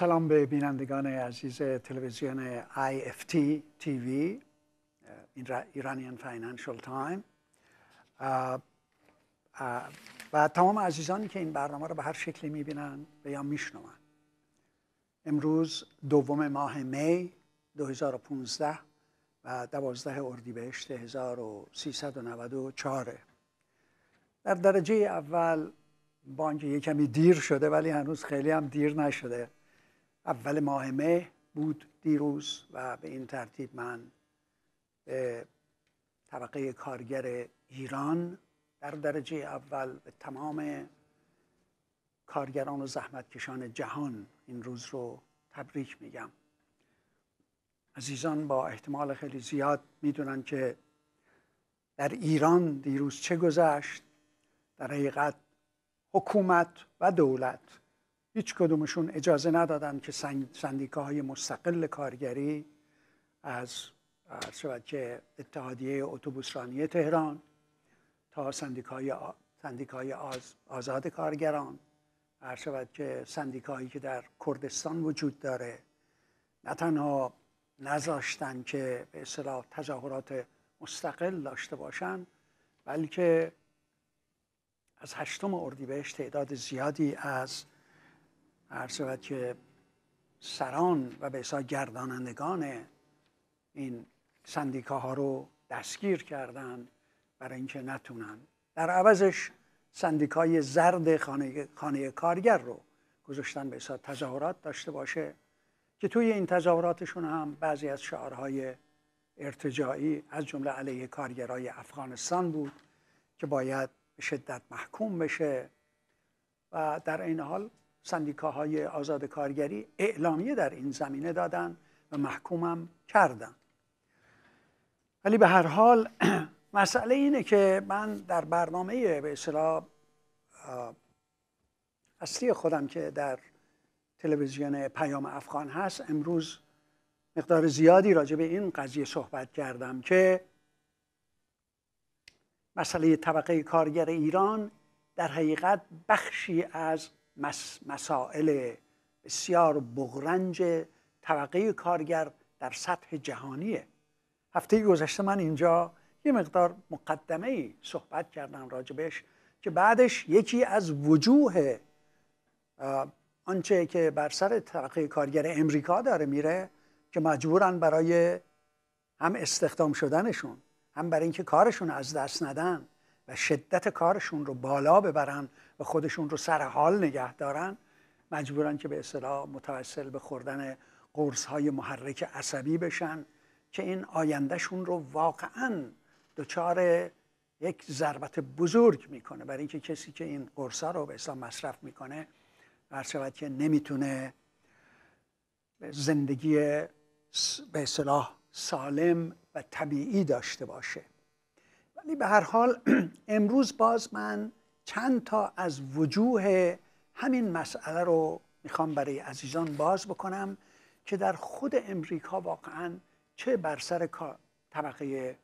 سلام به بینندگان عزیز تلویزیون IFT TV ایرانیان فاینانشال تایم و تمام عزیزانی که این برنامه رو به هر شکلی میبینن و یا میشنون امروز دوم ماه می 2015 و 12 اردیبهشت 1394 در درجه اول بانک یکمی کمی دیر شده ولی هنوز خیلی هم دیر نشده اول ماه مه بود دیروز و به این ترتیب من به طبقه کارگر ایران در درجه اول به تمام کارگران و زحمتکشان جهان این روز رو تبریک میگم عزیزان با احتمال خیلی زیاد میدونن که در ایران دیروز چه گذشت در حقیقت حکومت و دولت هیچ کدومشون اجازه ندادن که سندیکاهای مستقل کارگری از شود که اتحادیه اتوبوسرانی تهران تا سندیکای سندیکای آزاد کارگران هر شود که سندیکایی که در کردستان وجود داره نه تنها نذاشتن که به اصطلاح تظاهرات مستقل داشته باشن بلکه از هشتم اردیبهشت تعداد زیادی از هر شود که سران و به گردانندگان این ها رو دستگیر کردند برای اینکه نتونن در عوضش سندیکای زرد خانه, خانه کارگر رو گذاشتن به حساب تظاهرات داشته باشه که توی این تظاهراتشون هم بعضی از شعارهای ارتجاعی از جمله علیه کارگرای افغانستان بود که باید به شدت محکوم بشه و در این حال سندیکاهای آزاد کارگری اعلامیه در این زمینه دادن و محکومم کردن ولی به هر حال مسئله اینه که من در برنامه به اصطلاح اصلی خودم که در تلویزیون پیام افغان هست امروز مقدار زیادی راجع به این قضیه صحبت کردم که مسئله طبقه کارگر ایران در حقیقت بخشی از مسائل بسیار بغرنج طبقه کارگر در سطح جهانیه هفته گذشته من اینجا یه مقدار مقدمه ای صحبت کردم راجبش که بعدش یکی از وجوه آنچه که بر سر طبقه کارگر امریکا داره میره که مجبورن برای هم استخدام شدنشون هم برای اینکه کارشون از دست ندن و شدت کارشون رو بالا ببرن و خودشون رو سر حال نگه دارن مجبورن که به اصطلاح متوسل به خوردن قرص های محرک عصبی بشن که این آیندهشون رو واقعا دچار یک ضربت بزرگ میکنه برای اینکه کسی که این ها رو به اصطلاح مصرف میکنه هر شود که نمیتونه زندگی به اصطلاح سالم و طبیعی داشته باشه ولی به هر حال امروز باز من چند تا از وجوه همین مسئله رو میخوام برای عزیزان باز بکنم که در خود امریکا واقعا چه بر سر طبقه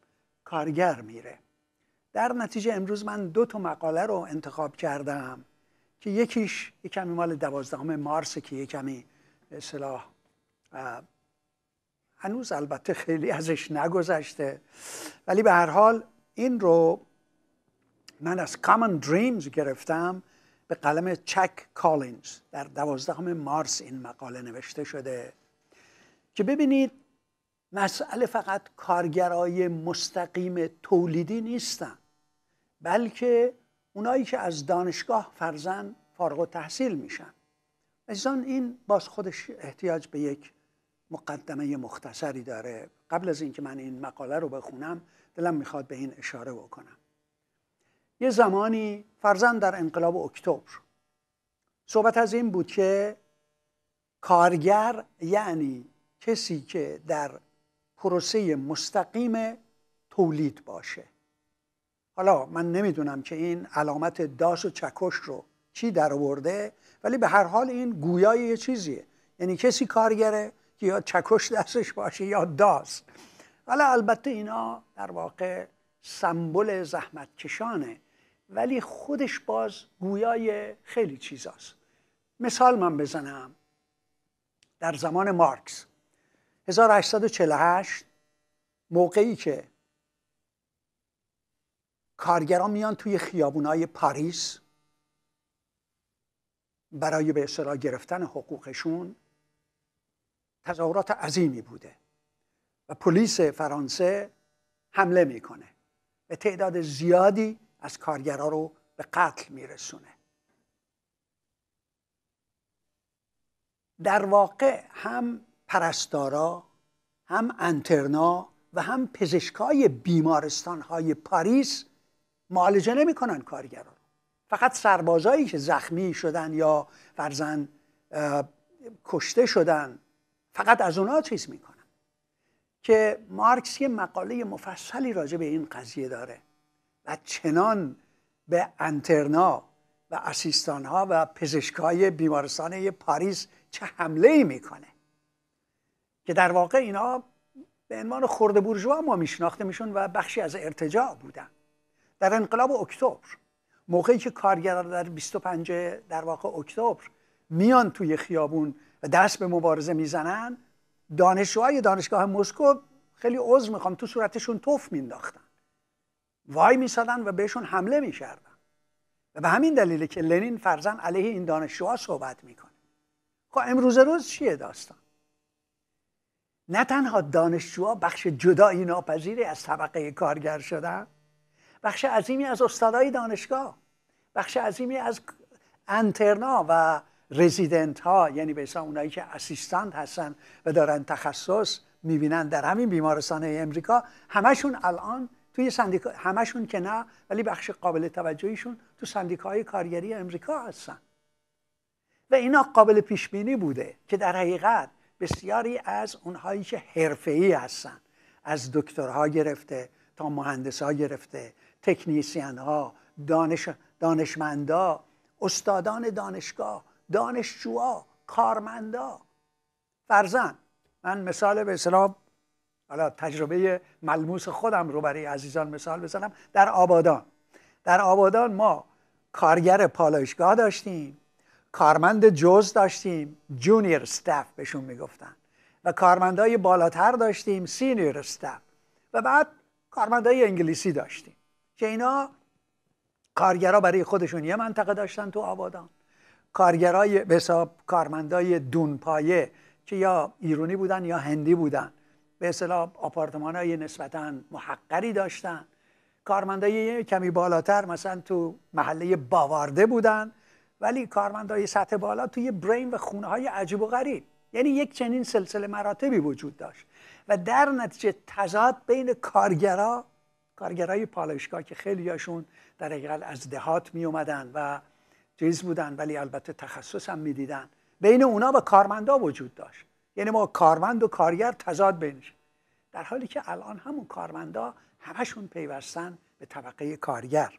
کارگر میره در نتیجه امروز من دو تا مقاله رو انتخاب کردم که یکیش یکمی مال مال دوازدهم مارس که یکمی اصلاح هنوز البته خیلی ازش نگذشته ولی به هر حال این رو من از کامن دریمز گرفتم به قلم چک کالینز در دوازدهم مارس این مقاله نوشته شده که ببینید مسئله فقط کارگرای مستقیم تولیدی نیستن بلکه اونایی که از دانشگاه فرزن فارغ و تحصیل میشن عزیزان این باز خودش احتیاج به یک مقدمه مختصری داره قبل از اینکه من این مقاله رو بخونم دلم میخواد به این اشاره بکنم یه زمانی فرزن در انقلاب اکتبر صحبت از این بود که کارگر یعنی کسی که در پروسه مستقیم تولید باشه حالا من نمیدونم که این علامت داس و چکش رو چی در ولی به هر حال این گویای یه چیزیه یعنی کسی کارگره که یا چکش دستش باشه یا داس حالا البته اینا در واقع سمبل کشانه ولی خودش باز گویای خیلی چیزاست مثال من بزنم در زمان مارکس 1848 موقعی که کارگران میان توی خیابونای پاریس برای به اصطلاح گرفتن حقوقشون تظاهرات عظیمی بوده و پلیس فرانسه حمله میکنه و تعداد زیادی از کارگرها رو به قتل میرسونه در واقع هم پرستارا هم انترنا و هم پزشکای بیمارستان های پاریس معالجه نمیکنن کارگرا رو فقط سربازایی که زخمی شدن یا فرزن کشته شدن فقط از اونا چیز میکنن که مارکس یه مقاله مفصلی راجع به این قضیه داره و چنان به انترنا و اسیستانها و پزشکای بیمارستان پاریس چه حمله ای میکنه که در واقع اینا به عنوان خرد بورژوا ما میشناخته میشون و بخشی از ارتجاع بودن در انقلاب اکتبر موقعی که کارگران در 25 در واقع اکتبر میان توی خیابون و دست به مبارزه میزنن دانشجوهای دانشگاه مسکو خیلی عذر میخوام تو صورتشون توف مینداختن وای میسادن و بهشون حمله میکردن و به همین دلیله که لنین فرزن علیه این دانشجوها صحبت میکنه خب امروز روز چیه داستان نه تنها دانشجوها بخش جدایی ناپذیری از طبقه کارگر شدن بخش عظیمی از استادای دانشگاه بخش عظیمی از انترنا و رزیدنت ها یعنی به اونهایی اونایی که اسیستان هستن و دارن تخصص میبینن در همین بیمارستان امریکا همشون الان توی سندیکا همشون که نه ولی بخش قابل توجهیشون تو های کارگری امریکا هستن و اینا قابل پیش بینی بوده که در حقیقت بسیاری از اونهایی که حرفه‌ای هستن از دکترها گرفته تا مهندسها گرفته تکنیسیان ها دانش دانشمندا استادان دانشگاه دانشجوها کارمندا فرزن من مثال به اسلام حالا تجربه ملموس خودم رو برای عزیزان مثال بزنم در آبادان در آبادان ما کارگر پالایشگاه داشتیم کارمند جز داشتیم جونیور استف بهشون میگفتن و کارمندای بالاتر داشتیم سینیر استف و بعد کارمندای انگلیسی داشتیم که اینا کارگرا برای خودشون یه منطقه داشتن تو آبادان کارگرای به حساب کارمندای دونپایه که یا ایرونی بودن یا هندی بودن به اصطلاح آپارتمان های نسبتا محقری داشتن کارمندای کمی بالاتر مثلا تو محله باوارده بودن ولی کارمندای سطح بالا توی برین و خونه های عجیب و غریب یعنی یک چنین سلسله مراتبی وجود داشت و در نتیجه تضاد بین کارگرا کارگرای پالایشگاه که خیلیاشون در حقیقت از دهات می اومدن و چیز بودن ولی البته تخصص هم میدیدن بین اونا و کارمندا وجود داشت یعنی ما کارمند و کارگر تضاد بینش در حالی که الان همون کارمندا همشون پیوستن به طبقه کارگر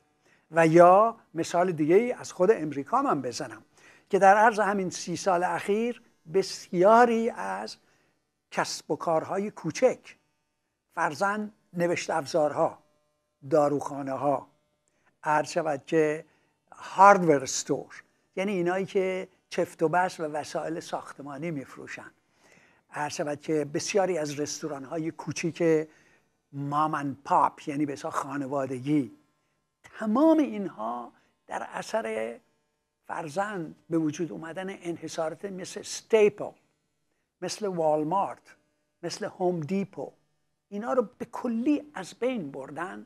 و یا مثال دیگه ای از خود امریکا من بزنم که در عرض همین سی سال اخیر بسیاری از کسب و کارهای کوچک فرزن نوشت افزارها داروخانه ها عرض شود که هاردور استور یعنی اینایی که چفت و بس و وسایل ساختمانی میفروشن هر شود که بسیاری از رستوران های کوچیک مامن پاپ یعنی به خانوادگی تمام اینها در اثر فرزند به وجود اومدن انحصارات مثل ستیپل مثل والمارت مثل هوم دیپو اینا رو به کلی از بین بردن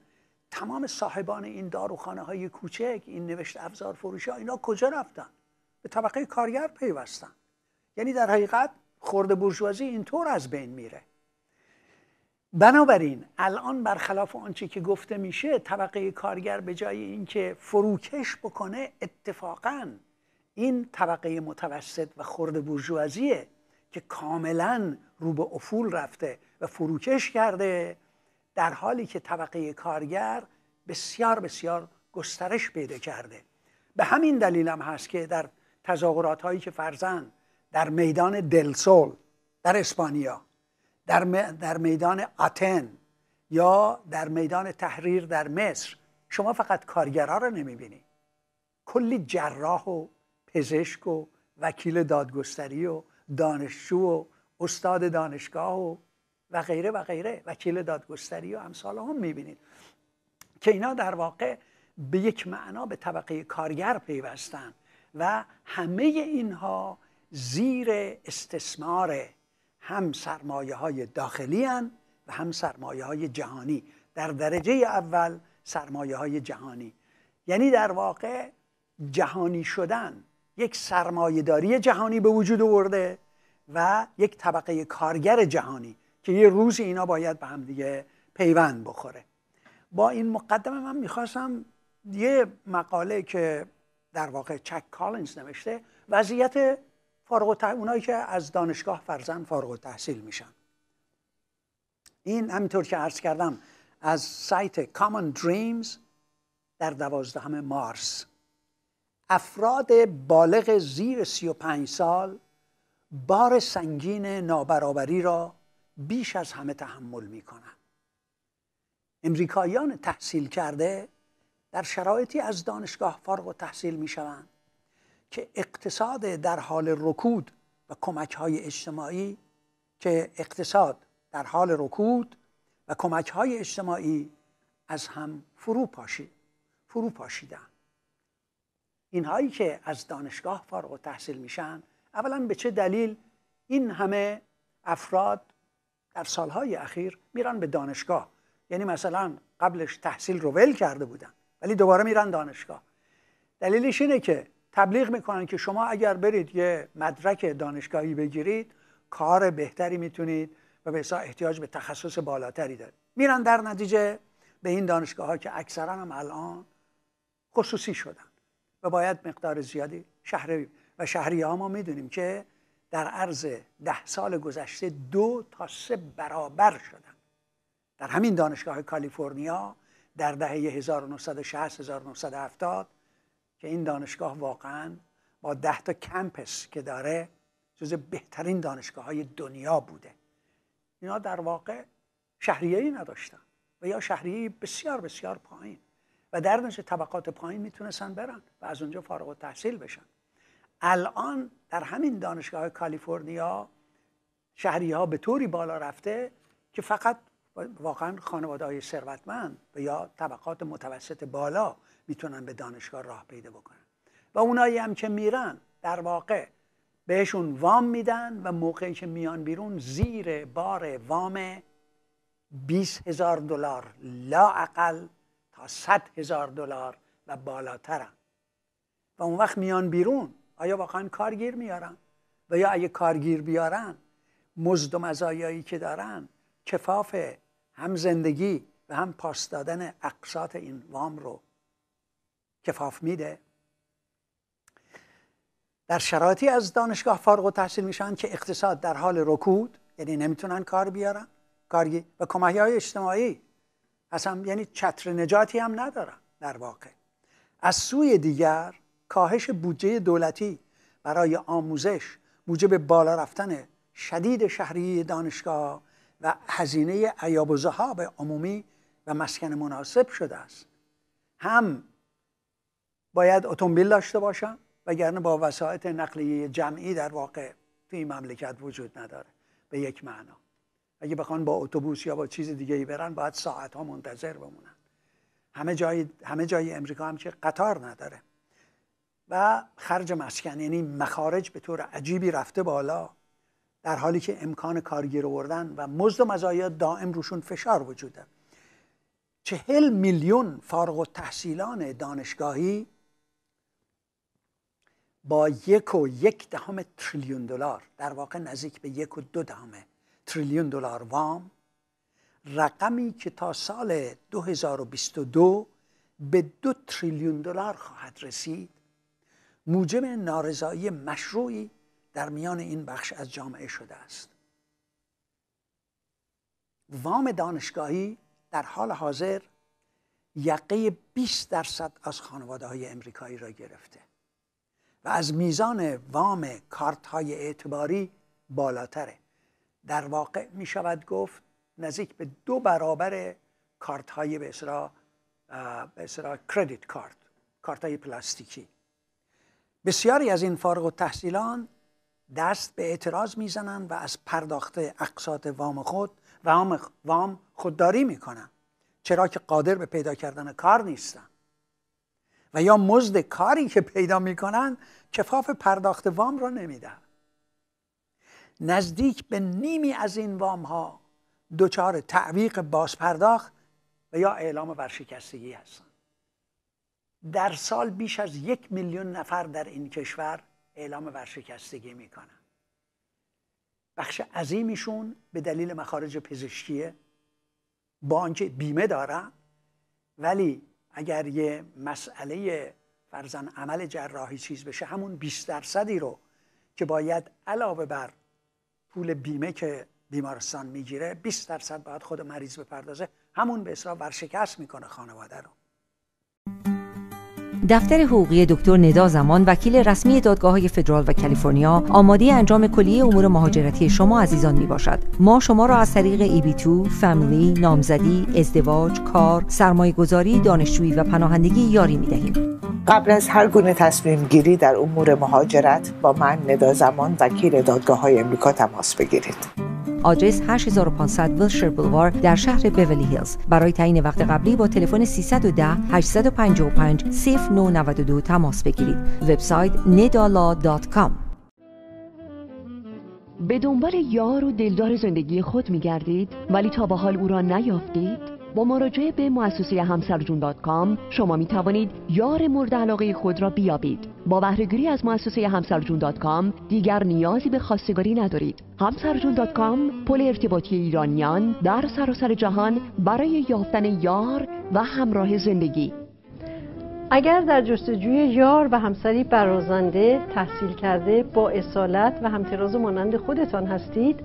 تمام صاحبان این داروخانه های کوچک این نوشت افزار فروش ها اینا کجا رفتن به طبقه کارگر پیوستن یعنی در حقیقت خورده بورژوازی اینطور از بین میره بنابراین الان برخلاف آنچه که گفته میشه طبقه کارگر به جای اینکه فروکش بکنه اتفاقا این طبقه متوسط و خرد بورژوازیه که کاملا رو به افول رفته و فروکش کرده در حالی که طبقه کارگر بسیار بسیار گسترش پیدا کرده به همین دلیل هم هست که در تظاهرات هایی که فرزند در میدان دلسول در اسپانیا در, در میدان آتن یا در میدان تحریر در مصر شما فقط کارگرها رو نمیبینی کلی جراح و پزشک و وکیل دادگستری و دانشجو و استاد دانشگاه و و غیره و غیره وکیل دادگستری و امثال هم میبینید که اینا در واقع به یک معنا به طبقه کارگر پیوستن و همه اینها زیر استثمار هم سرمایه های داخلی هن و هم سرمایه های جهانی در درجه اول سرمایه های جهانی یعنی در واقع جهانی شدن یک سرمایهداری جهانی به وجود آورده و یک طبقه کارگر جهانی که یه روزی اینا باید به هم دیگه پیوند بخوره با این مقدمه من میخواستم یه مقاله که در واقع چک کالینز نوشته وضعیت فارغ اونایی که از دانشگاه فرزن فارغ تحصیل میشن این همینطور که عرض کردم از سایت Common Dreams در دوازدهم مارس افراد بالغ زیر 35 سال بار سنگین نابرابری را بیش از همه تحمل میکنن امریکاییان تحصیل کرده در شرایطی از دانشگاه فارغ و تحصیل میشوند که اقتصاد در حال رکود و کمک های اجتماعی که اقتصاد در حال رکود و کمک های اجتماعی از هم فرو پاشید فرو پاشیدن اینهایی که از دانشگاه فارغ و تحصیل میشن اولا به چه دلیل این همه افراد در سالهای اخیر میرن به دانشگاه یعنی مثلا قبلش تحصیل رو ول کرده بودن ولی دوباره میرن دانشگاه دلیلش اینه که تبلیغ میکنن که شما اگر برید یه مدرک دانشگاهی بگیرید کار بهتری میتونید و به احتیاج به تخصص بالاتری دارید میرن در نتیجه به این دانشگاه ها که اکثرا هم الان خصوصی شدن و باید مقدار زیادی شهری و شهری ها ما میدونیم که در عرض ده سال گذشته دو تا سه برابر شدن در همین دانشگاه کالیفرنیا در دهه 1960 1970 که این دانشگاه واقعا با ده تا کمپس که داره جز بهترین دانشگاه های دنیا بوده اینا در واقع شهریه ای نداشتن و یا شهریه بسیار بسیار پایین و در طبقات پایین میتونستن برن و از اونجا فارغ و تحصیل بشن الان در همین دانشگاه کالیفرنیا شهری ها به طوری بالا رفته که فقط واقعا خانواده های ثروتمند و یا طبقات متوسط بالا میتونن به دانشگاه راه پیدا بکنن و اونایی هم که میرن در واقع بهشون وام میدن و موقعی که میان بیرون زیر بار وام 20 هزار دلار لاعقل تا 100 هزار دلار و بالاترن و اون وقت میان بیرون آیا واقعا کارگیر میارن و یا اگه کارگیر بیارن مزد و مزایایی که دارن کفاف هم زندگی و هم پاس دادن اقساط این وام رو کفاف میده در شرایطی از دانشگاه فارغ و تحصیل میشن که اقتصاد در حال رکود یعنی نمیتونن کار بیارن کارگی و کمایی های اجتماعی اصلا یعنی چتر نجاتی هم ندارن در واقع از سوی دیگر کاهش بودجه دولتی برای آموزش موجب بالا رفتن شدید شهری دانشگاه و هزینه عیاب و زهاب عمومی و مسکن مناسب شده است هم باید اتومبیل داشته باشم وگرنه با وسایط نقلیه جمعی در واقع توی این مملکت وجود نداره به یک معنا اگه بخوان با اتوبوس یا با چیز دیگه ای برن باید ساعت ها منتظر بمونن همه جای همه جای امریکا هم که قطار نداره و خرج مسکن یعنی مخارج به طور عجیبی رفته بالا در حالی که امکان کارگیر آوردن و مزد و مزایا دائم روشون فشار وجود چهل میلیون فارغ و تحصیلان دانشگاهی با یک و یک دهم تریلیون دلار در واقع نزدیک به یک و دو دهم تریلیون دلار وام رقمی که تا سال 2022 به دو تریلیون دلار خواهد رسید موجب نارضایی مشروعی در میان این بخش از جامعه شده است وام دانشگاهی در حال حاضر یقه 20 درصد از خانواده های امریکایی را گرفته و از میزان وام کارت های اعتباری بالاتره در واقع می شود گفت نزدیک به دو برابر کارت های به اصرا کردیت کارت کارت های پلاستیکی بسیاری از این فارغ و تحصیلان دست به اعتراض میزنند و از پرداخت اقساط وام خود وام, وام خودداری میکنند چرا که قادر به پیدا کردن کار نیستن و یا مزد کاری که پیدا میکنن کفاف پرداخت وام را نمیدن نزدیک به نیمی از این وام ها دچار تعویق بازپرداخت و یا اعلام ورشکستگی هستند در سال بیش از یک میلیون نفر در این کشور اعلام ورشکستگی میکنن بخش عظیمیشون به دلیل مخارج پزشکیه با آنکه بیمه دارن ولی اگر یه مسئله فرزن عمل جراحی چیز بشه همون 20 درصدی رو که باید علاوه بر پول بیمه که بیمارستان میگیره 20 درصد باید خود مریض بپردازه همون به حساب ورشکست میکنه خانواده رو دفتر حقوقی دکتر ندا زمان وکیل رسمی دادگاه های فدرال و کالیفرنیا آماده انجام کلیه امور مهاجرتی شما عزیزان می باشد ما شما را از طریق ای بی فامیلی، نامزدی، ازدواج، کار، سرمایه گذاری، دانشجویی و پناهندگی یاری می دهیم. قبل از هر گونه تصمیم گیری در امور مهاجرت با من ندا زمان وکیل دادگاه های امریکا تماس بگیرید. آدرس 8500 ویلشر بلوار در شهر بیولی هیلز برای تعیین وقت قبلی با تلفن 310 855 0992 تماس بگیرید وبسایت nedala.com به دنبال یار و دلدار زندگی خود میگردید ولی تا به حال او را نیافتید با مراجعه به مؤسسه همسرجون شما می توانید یار مورد علاقه خود را بیابید با بهرهگیری از مؤسسه همسرجون دیگر نیازی به خواستگاری ندارید همسرجون پل ارتباطی ایرانیان در سراسر جهان برای یافتن یار و همراه زندگی اگر در جستجوی یار و همسری برازنده، تحصیل کرده، با اصالت و همتراز مانند خودتان هستید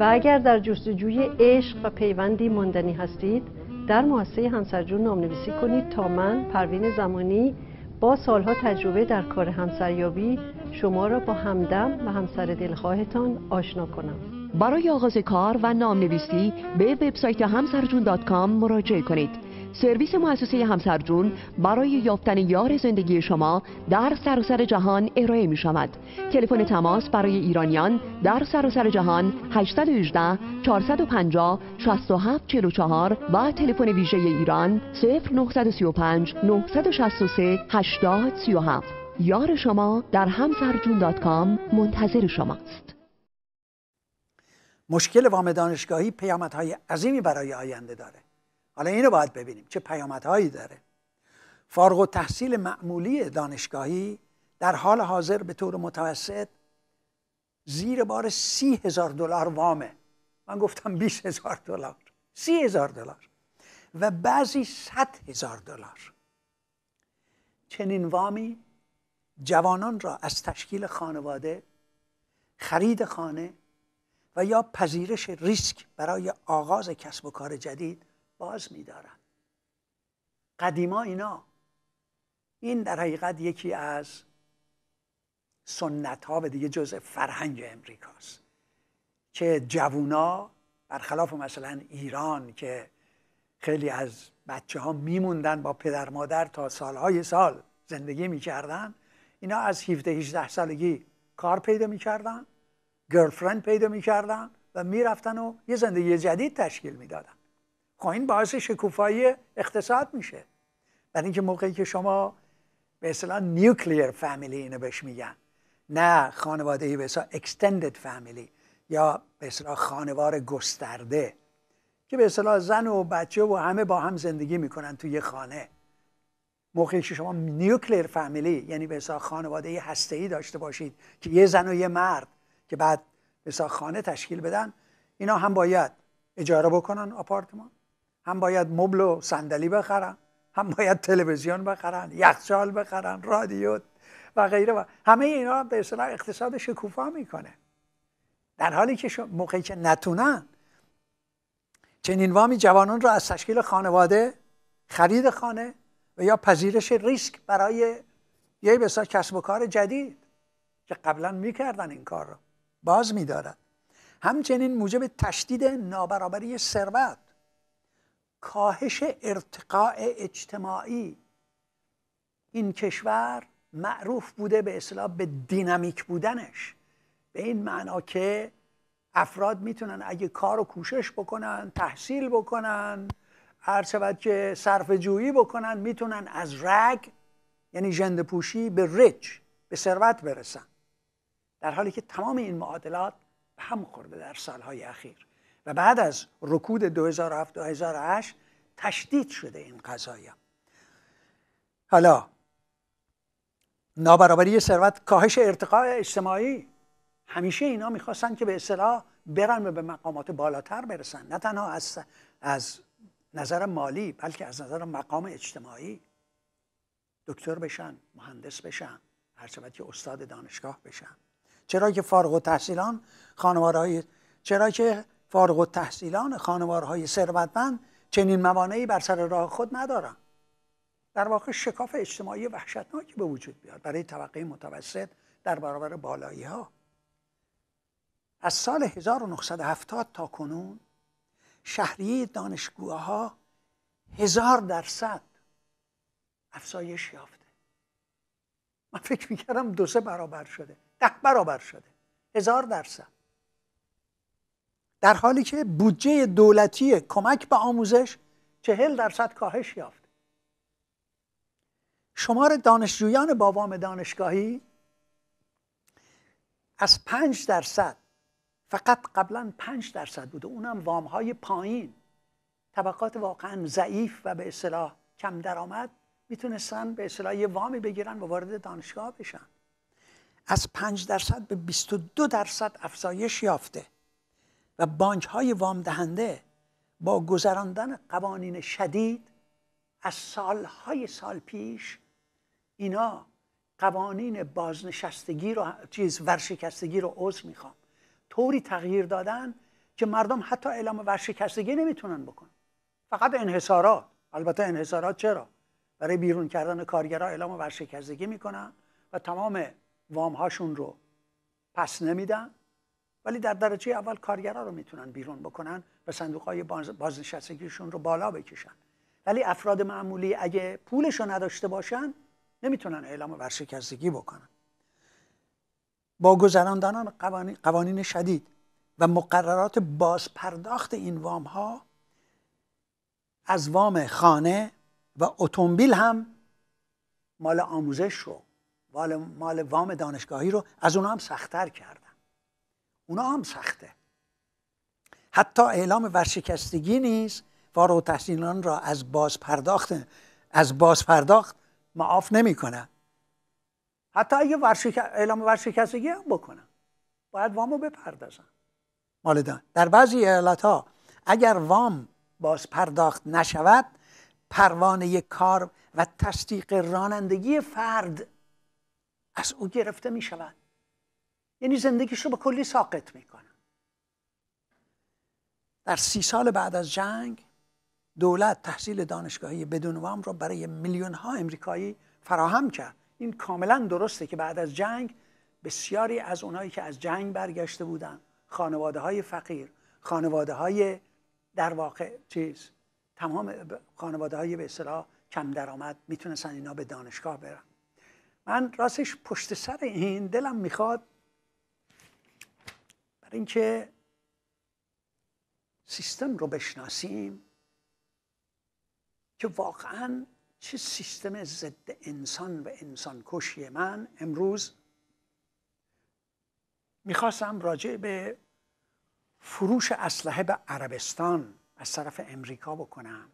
و اگر در جستجوی عشق و پیوندی ماندنی هستید در مؤسسه همسرجون نامنویسی کنید تا من پروین زمانی با سالها تجربه در کار همسریابی شما را با همدم و همسر دلخواهتان آشنا کنم برای آغاز کار و نامنویسی به وبسایت همسرجون.com مراجعه کنید سرویس مؤسسه همسرجون برای یافتن یار زندگی شما در سراسر جهان ارائه می شود تلفن تماس برای ایرانیان در سراسر جهان 818 450 6744 و تلفن ویژه ایران 0935 963 8037 یار شما در همسرجون دات کام منتظر شماست مشکل وام دانشگاهی پیامدهای عظیمی برای آینده داره حالا اینو باید ببینیم چه پیامدهایی داره فارغ و تحصیل معمولی دانشگاهی در حال حاضر به طور متوسط زیر بار سی هزار دلار وامه من گفتم 20 هزار دلار سی هزار دلار و بعضی صد هزار دلار چنین وامی جوانان را از تشکیل خانواده خرید خانه و یا پذیرش ریسک برای آغاز کسب و کار جدید باز میدارن قدیما اینا این در حقیقت یکی از سنت ها به دیگه جزء فرهنگ امریکاست که جوونا برخلاف مثلا ایران که خیلی از بچه ها میموندن با پدر مادر تا سالهای سال زندگی میکردن اینا از 17 18 سالگی کار پیدا میکردن گرلفرند پیدا میکردن و میرفتن و یه زندگی جدید تشکیل میدادن خب این باعث شکوفایی اقتصاد میشه برای اینکه موقعی که شما به اصطلاح نیوکلیر فامیلی اینو بهش میگن نه خانواده به اصطلاح اکستندد فامیلی یا به اصطلاح خانوار گسترده که به اصطلاح زن و بچه و همه با هم زندگی میکنن توی یه خانه موقعی که شما نیوکلیر فامیلی یعنی به اصطلاح خانواده ای داشته باشید که یه زن و یه مرد که بعد به خانه تشکیل بدن اینا هم باید اجاره بکنن آپارتمان هم باید مبل و صندلی بخرن هم باید تلویزیون بخرن یخچال بخرن رادیو و غیره و همه اینا به اصطلاح اقتصاد شکوفا میکنه در حالی که موقعی که نتونن چنین وامی جوانان را از تشکیل خانواده خرید خانه و یا پذیرش ریسک برای یه بسیار کسب و کار جدید که قبلا میکردن این کار رو باز میدارد همچنین موجب تشدید نابرابری ثروت کاهش ارتقاء اجتماعی این کشور معروف بوده به اصطلاح به دینامیک بودنش به این معنا که افراد میتونن اگه کار و کوشش بکنن تحصیل بکنن هر شود که صرف جویی بکنن میتونن از رگ یعنی جند پوشی به رج به ثروت برسن در حالی که تمام این معادلات به هم خورده در سالهای اخیر و بعد از رکود 2007-2008 تشدید شده این قضایا حالا نابرابری ثروت کاهش ارتقاء اجتماعی همیشه اینا میخواستن که به اصطلاح برن و به مقامات بالاتر برسن نه تنها از, از نظر مالی بلکه از نظر مقام اجتماعی دکتر بشن مهندس بشن هر که استاد دانشگاه بشن چرا که فارغ و تحصیلان خانوارهای چرا که فارغ تحصیلان خانوارهای ثروتمند چنین موانعی بر سر راه خود ندارند در واقع شکاف اجتماعی وحشتناکی به وجود بیاد برای طبقه متوسط در برابر بالایی ها از سال 1970 تا کنون شهریه ها هزار درصد افزایش یافته من فکر میکردم دو سه برابر شده ده برابر شده هزار درصد در حالی که بودجه دولتی کمک به آموزش چهل درصد کاهش یافت شمار دانشجویان با وام دانشگاهی از پنج درصد فقط قبلا پنج درصد بوده اونم وام های پایین طبقات واقعا ضعیف و به اصطلاح کم درآمد میتونستن به اصطلاح یه وامی بگیرن و وارد دانشگاه بشن از 5 درصد به 22 درصد افزایش یافته و بانک های وام دهنده با گذراندن قوانین شدید از سالهای سال پیش اینا قوانین بازنشستگی رو چیز ورشکستگی رو عضو میخوام طوری تغییر دادن که مردم حتی اعلام ورشکستگی نمیتونن بکنن فقط انحصارات البته انحصارات چرا برای بیرون کردن کارگرا اعلام ورشکستگی میکنن و تمام وام هاشون رو پس نمیدن ولی در درجه اول کارگرها رو میتونن بیرون بکنن و صندوق های بازنشستگیشون رو بالا بکشن ولی افراد معمولی اگه پولش رو نداشته باشن نمیتونن اعلام ورشکستگی بکنن با گذراندن قوانین شدید و مقررات بازپرداخت این وام ها از وام خانه و اتومبیل هم مال آموزش رو مال وام دانشگاهی رو از اونها هم سختتر کرد اونا هم سخته حتی اعلام ورشکستگی نیز فارغ تحصیلان را از باز پرداخت از باز پرداخت معاف کنه. حتی اگه ورشک... اعلام ورشکستگی هم بکنن باید رو بپردازن مالدان در بعضی ایالت ها اگر وام باز پرداخت نشود پروانه کار و تصدیق رانندگی فرد از او گرفته می شود یعنی زندگیش رو به کلی ساقط میکنه در سی سال بعد از جنگ دولت تحصیل دانشگاهی بدون وام رو برای میلیون ها امریکایی فراهم کرد این کاملا درسته که بعد از جنگ بسیاری از اونایی که از جنگ برگشته بودن خانواده های فقیر خانواده های در واقع چیز تمام خانواده های به اصطلاح کم درآمد میتونستن اینا به دانشگاه برن من راستش پشت سر این دلم میخواد اینکه سیستم رو بشناسیم که واقعا چه سیستم ضد انسان و انسان کشی من امروز میخواستم راجع به فروش اسلحه به عربستان از طرف امریکا بکنم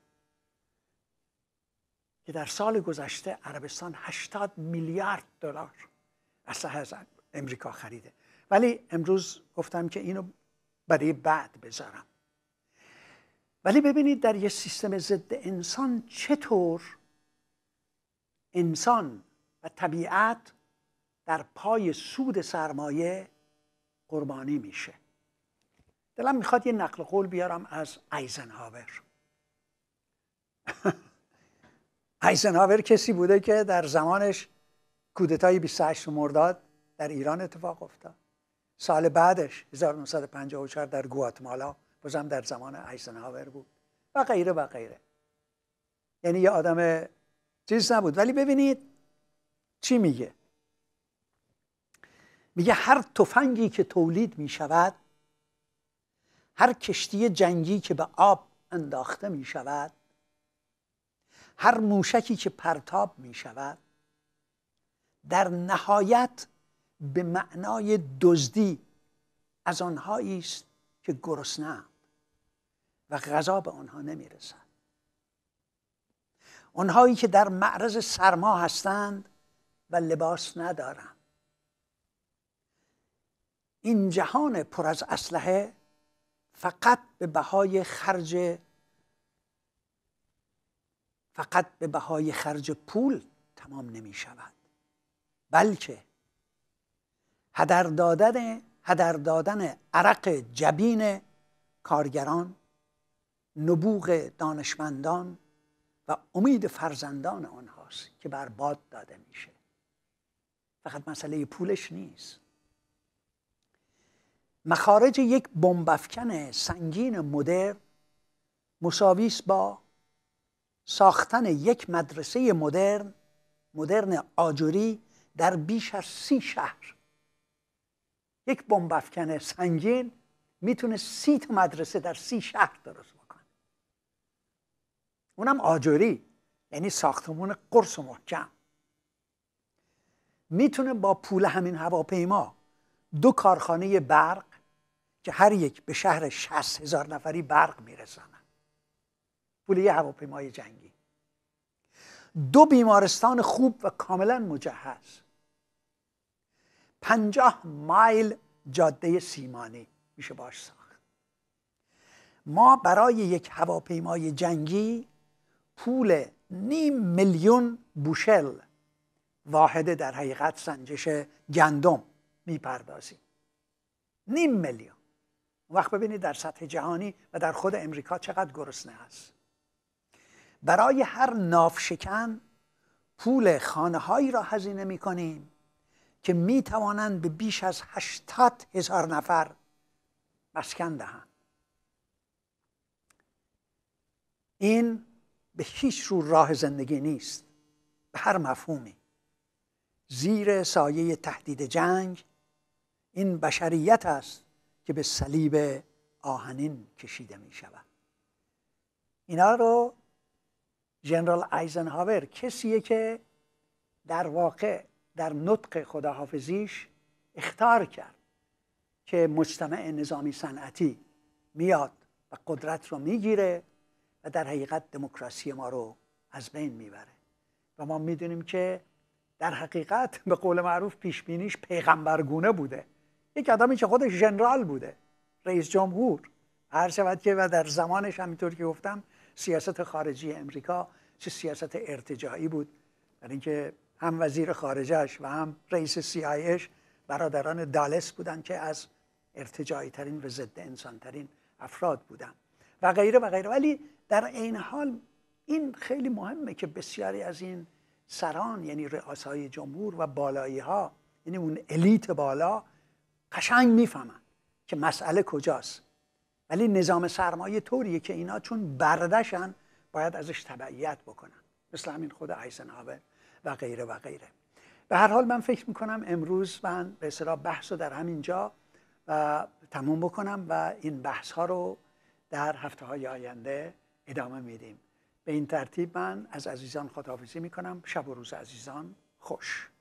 که در سال گذشته عربستان 80 میلیارد دلار اسلحه از امریکا خریده ولی امروز گفتم که اینو برای بعد بذارم ولی ببینید در یه سیستم ضد انسان چطور انسان و طبیعت در پای سود سرمایه قربانی میشه دلم میخواد یه نقل قول بیارم از ایزنهاور ایزنهاور کسی بوده که در زمانش کودتای 28 مرداد در ایران اتفاق افتاد سال بعدش 1954 در گواتمالا بازم در زمان هاور بود و غیره و غیره یعنی یه آدم چیز نبود ولی ببینید چی میگه میگه هر تفنگی که تولید میشود هر کشتی جنگی که به آب انداخته میشود هر موشکی که پرتاب میشود در نهایت به معنای دزدی از آنهایی است که گرسنهاند و غذا به آنها نمیرسد آنهایی که در معرض سرما هستند و لباس ندارند این جهان پر از اسلحه فقط به بهای خرج فقط به بهای خرج پول تمام نمی شود بلکه هدر دادن عرق جبین کارگران نبوغ دانشمندان و امید فرزندان آنهاست که بر داده میشه فقط مسئله پولش نیست مخارج یک بمبافکن سنگین مدر مساویس با ساختن یک مدرسه مدرن مدرن آجوری در بیش از سی شهر یک بمب افکن سنگین میتونه سی تا مدرسه در سی شهر درست بکنه اونم آجوری یعنی ساختمون قرص و محکم میتونه با پول همین هواپیما دو کارخانه برق که هر یک به شهر 60 هزار نفری برق میرسانن پول یه هواپیمای جنگی دو بیمارستان خوب و کاملا مجهز پنجاه مایل جاده سیمانی میشه باش ساخت ما برای یک هواپیمای جنگی پول نیم میلیون بوشل واحد در حقیقت سنجش گندم میپردازیم نیم میلیون وقت ببینید در سطح جهانی و در خود امریکا چقدر گرسنه است برای هر ناف پول خانه هایی را هزینه می که می توانند به بیش از هشتاد هزار نفر مسکن دهند این به هیچ رو راه زندگی نیست به هر مفهومی زیر سایه تهدید جنگ این بشریت است که به صلیب آهنین کشیده می شود اینا رو جنرال آیزنهاور کسیه که در واقع در نطق خداحافظیش اختار کرد که مجتمع نظامی صنعتی میاد و قدرت رو میگیره و در حقیقت دموکراسی ما رو از بین میبره و ما میدونیم که در حقیقت به قول معروف پیشبینیش پیغمبرگونه بوده یک آدمی که خودش ژنرال بوده رئیس جمهور هر شود که و در زمانش همینطور که گفتم سیاست خارجی امریکا چه سیاست ارتجاعی بود در اینکه هم وزیر خارجهش و هم رئیس سیایش برادران دالس بودن که از ارتجایی ترین و ضد انسان ترین افراد بودن و غیره و غیره ولی در عین حال این خیلی مهمه که بسیاری از این سران یعنی رئاسای جمهور و بالایی ها یعنی اون الیت بالا قشنگ میفهمن که مسئله کجاست ولی نظام سرمایه طوریه که اینا چون بردشن باید ازش تبعیت بکنن مثل همین خود آیزنهاور و غیره و غیره به هر حال من فکر میکنم امروز من به بحث رو در همین جا و تموم بکنم و این بحث ها رو در هفته های آینده ادامه میدیم به این ترتیب من از عزیزان خداحافظی میکنم شب و روز عزیزان خوش